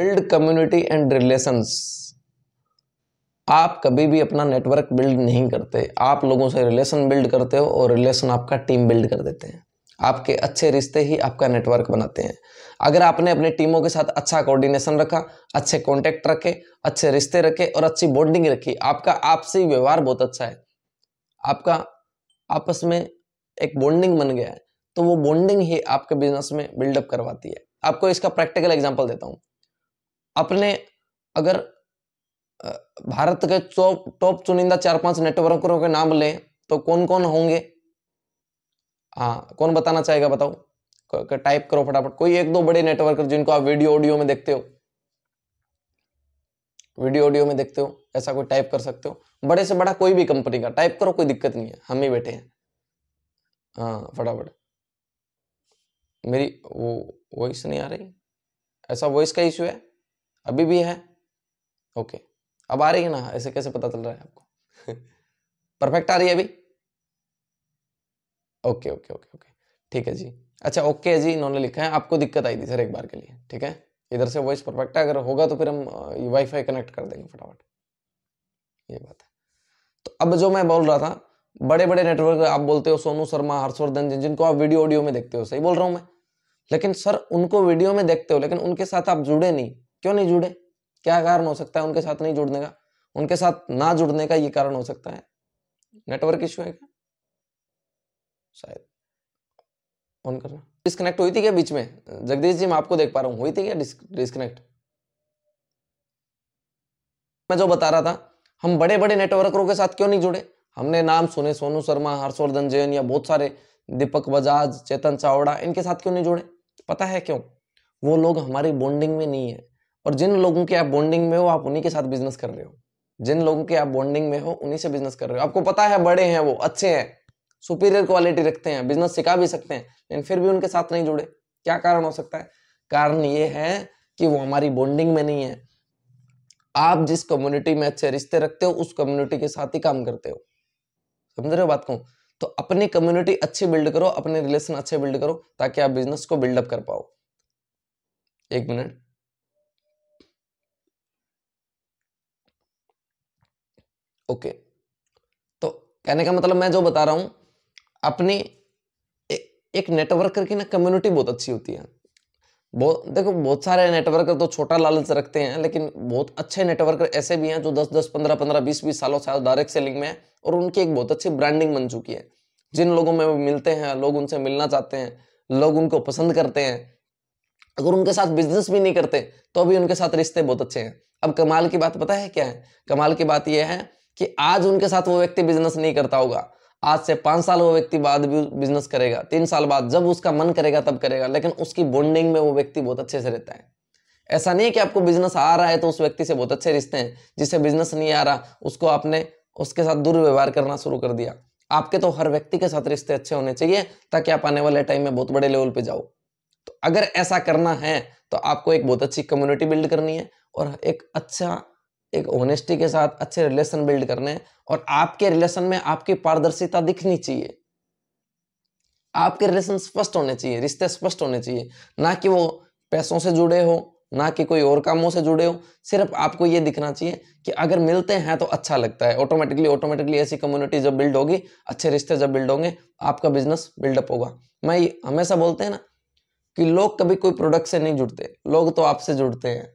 build community and relations आप कभी भी अपना नेटवर्क बिल्ड नहीं करते आप लोगों से रिलेशन बिल्ड करते हो और रिलेशन आपका टीम बिल्ड कर देते हैं आपके अच्छे रिश्ते ही आपका नेटवर्क बनाते हैं अगर आपने अपने टीमों के साथ अच्छा कोऑर्डिनेशन रखा अच्छे कॉन्टैक्ट रखे अच्छे रिश्ते रखे और अच्छी बॉन्डिंग रखी आपका आपसी व्यवहार बहुत अच्छा है आपका आपस में एक बॉन्डिंग बन गया है तो वो बॉन्डिंग ही आपके बिजनेस में बिल्डअप करवाती है आपको इसका प्रैक्टिकल एग्जाम्पल देता हूँ अपने अगर भारत के टॉप चुनिंदा चार पांच नेटवर्कों के नाम लें तो कौन कौन होंगे हाँ कौन बताना चाहेगा बताओ टाइप करो फटाफट कोई एक दो बड़े नेटवर्क जिनको आप वीडियो ऑडियो में देखते हो वीडियो ऑडियो में देखते हो ऐसा कोई टाइप कर सकते हो बड़े से बड़ा कोई भी कंपनी का टाइप करो कोई दिक्कत नहीं है हम ही बैठे हैं हाँ फटाफट मेरी वो वॉइस नहीं आ रही ऐसा वॉइस का इशू है अभी भी है ओके अब आ रही है ना ऐसे कैसे पता चल रहा है आपको परफेक्ट आ रही है अभी ओके ओके ओके ओके ठीक है जी अच्छा ओके जी इन्होंने लिखा है आपको दिक्कत आई थी सर एक बार के लिए ठीक है इधर से वॉइस परफेक्ट है अगर होगा तो फिर हम वाईफाई कनेक्ट कर देंगे फटाफट ये बात है तो अब जो मैं बोल रहा था बड़े बड़े नेटवर्क आप बोलते हो सोनू शर्मा हर्षवर्धन जिन जिनको आप वीडियो ऑडियो में देखते हो सही बोल रहा हूँ मैं लेकिन सर उनको वीडियो में देखते हो लेकिन उनके साथ आप जुड़े नहीं क्यों नहीं जुड़े क्या कारण हो सकता है उनके साथ नहीं जुड़ने का उनके साथ ना जुड़ने का ये कारण हो सकता है नेटवर्क इश्यू है क्या शायद ऑन करना डिस्कनेक्ट हुई थी क्या बीच में जगदीश जी मैं आपको देख पा रहा हूँ हुई थी क्या डिस्कनेक्ट मैं जो बता रहा था हम बड़े बड़े नेटवर्करों के साथ क्यों नहीं जुड़े हमने नाम सुने सोनू शर्मा हर्षवर्धन जैन या बहुत सारे दीपक बजाज चेतन चावड़ा इनके साथ क्यों नहीं जुड़े पता है क्यों वो लोग हमारी बॉन्डिंग में नहीं है और जिन लोगों के आप बॉन्डिंग में हो आप उन्हीं के साथ बिजनेस कर रहे हो जिन लोगों के आप बॉन्डिंग में हो उन्हीं से बिजनेस कर रहे हो आपको पता है बड़े हैं वो अच्छे हैं सुपीरियर क्वालिटी रखते हैं बिजनेस सिखा भी सकते हैं लेकिन फिर भी उनके साथ नहीं जुड़े क्या कारण हो सकता है कारण ये है कि वो हमारी बॉन्डिंग में नहीं है आप जिस कम्युनिटी में अच्छे रिश्ते रखते हो उस कम्युनिटी के साथ ही काम करते हो समझ रहे हो बात को तो अपनी कम्युनिटी अच्छी बिल्ड करो अपने रिलेशन अच्छे बिल्ड करो ताकि आप बिजनेस को बिल्डअप कर पाओ एक मिनट ओके तो कहने का मतलब मैं जो बता रहा हूँ अपनी ए, एक नेटवर्कर की ना कम्युनिटी बहुत अच्छी होती है बहुत देखो बहुत सारे नेटवर्कर तो छोटा लालच रखते हैं लेकिन बहुत अच्छे नेटवर्कर ऐसे भी हैं जो 10 10 15 15 20 20 सालों से डायरेक्ट सेलिंग में है और उनकी एक बहुत अच्छी ब्रांडिंग बन चुकी है जिन लोगों में वो मिलते हैं लोग उनसे मिलना चाहते हैं लोग उनको पसंद करते हैं अगर उनके साथ बिजनेस भी नहीं करते तो भी उनके साथ रिश्ते बहुत अच्छे हैं अब कमाल की बात पता है क्या है कमाल की बात यह है कि आज उनके साथ वो व्यक्ति बिजनेस नहीं करता होगा आज से पांच साल वो व्यक्ति बाद भी बिजनेस करेगा तीन साल बाद जब उसका मन करेगा तब करेगा लेकिन उसकी बॉन्डिंग में वो व्यक्ति बहुत अच्छे से रहता है ऐसा नहीं है कि आपको बिजनेस आ रहा है तो उस व्यक्ति से बहुत अच्छे रिश्ते हैं जिसे बिजनेस नहीं आ रहा उसको आपने उसके साथ दुर्व्यवहार करना शुरू कर दिया आपके तो हर व्यक्ति के साथ रिश्ते अच्छे होने चाहिए ताकि आप आने वाले टाइम में बहुत बड़े लेवल पे जाओ तो अगर ऐसा करना है तो आपको एक बहुत अच्छी कम्युनिटी बिल्ड करनी है और एक अच्छा एक ओनेस्टी के साथ अच्छे रिलेशन बिल्ड करने और आपके रिलेशन में आपकी पारदर्शिता दिखनी चाहिए आपके रिलेशन स्पष्ट होने चाहिए रिश्ते स्पष्ट होने चाहिए ना कि वो पैसों से जुड़े हो ना कि कोई और कामों से जुड़े हो सिर्फ आपको ये दिखना चाहिए कि अगर मिलते हैं तो अच्छा लगता है ऑटोमेटिकली ऑटोमेटिकली ऐसी कम्युनिटी जब बिल्ड होगी अच्छे रिश्ते जब बिल्ड होंगे आपका बिजनेस बिल्डअप होगा मैं हमेशा बोलते हैं ना कि लोग कभी कोई प्रोडक्ट से नहीं जुड़ते लोग तो आपसे जुड़ते हैं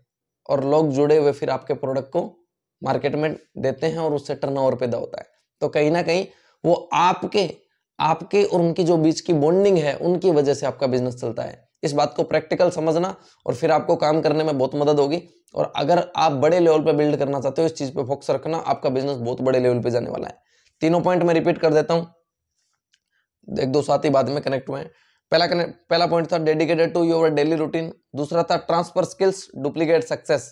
और लोग जुड़े हुए फिर आपके प्रोडक्ट को मार्केट में देते हैं और उससे टर्नओवर पैदा होता है तो कहीं ना कहीं वो आपके आपके और उनकी जो बीच की बॉन्डिंग है उनकी वजह से आपका बिजनेस चलता है इस बात को प्रैक्टिकल समझना और फिर आपको काम करने में बहुत मदद होगी और अगर आप बड़े लेवल पर बिल्ड करना चाहते हो इस चीज़ पे फोकस रखना आपका बिजनेस बहुत बड़े लेवल पे जाने वाला है तीनों पॉइंट मैं रिपीट कर देता हूं एक दो साथ ही बाद में कनेक्ट हुए हैं पहला पहला पॉइंट था dedicated to your daily routine दूसरा था ट्रांसफर स्किल्स डुप्लीकेट सक्सेस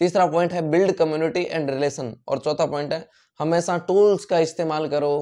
तीसरा पॉइंट है बिल्ड कम्युनिटी एंड रिलेशन और चौथा पॉइंट है हमेशा टूल्स का इस्तेमाल करो